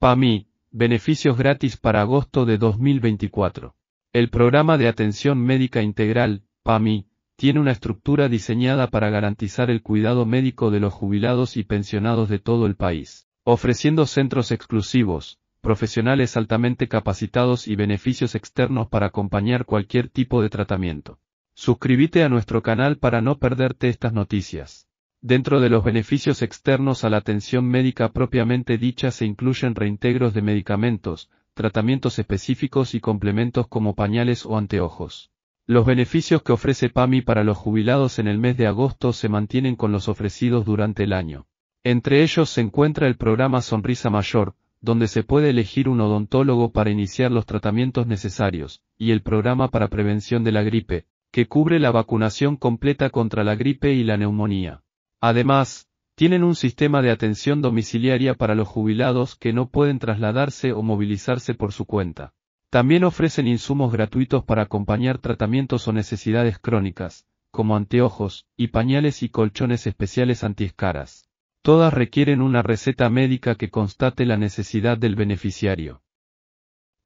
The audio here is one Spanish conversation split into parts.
PAMI, beneficios gratis para agosto de 2024. El programa de atención médica integral, PAMI, tiene una estructura diseñada para garantizar el cuidado médico de los jubilados y pensionados de todo el país, ofreciendo centros exclusivos, profesionales altamente capacitados y beneficios externos para acompañar cualquier tipo de tratamiento. Suscríbete a nuestro canal para no perderte estas noticias. Dentro de los beneficios externos a la atención médica propiamente dicha se incluyen reintegros de medicamentos, tratamientos específicos y complementos como pañales o anteojos. Los beneficios que ofrece PAMI para los jubilados en el mes de agosto se mantienen con los ofrecidos durante el año. Entre ellos se encuentra el programa Sonrisa Mayor, donde se puede elegir un odontólogo para iniciar los tratamientos necesarios, y el programa para prevención de la gripe, que cubre la vacunación completa contra la gripe y la neumonía. Además, tienen un sistema de atención domiciliaria para los jubilados que no pueden trasladarse o movilizarse por su cuenta. También ofrecen insumos gratuitos para acompañar tratamientos o necesidades crónicas, como anteojos, y pañales y colchones especiales antiescaras. Todas requieren una receta médica que constate la necesidad del beneficiario.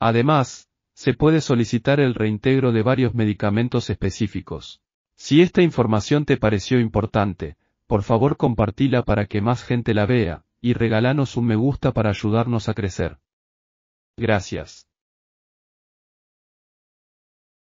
Además, se puede solicitar el reintegro de varios medicamentos específicos. Si esta información te pareció importante, por favor compartila para que más gente la vea, y regalanos un me gusta para ayudarnos a crecer. Gracias.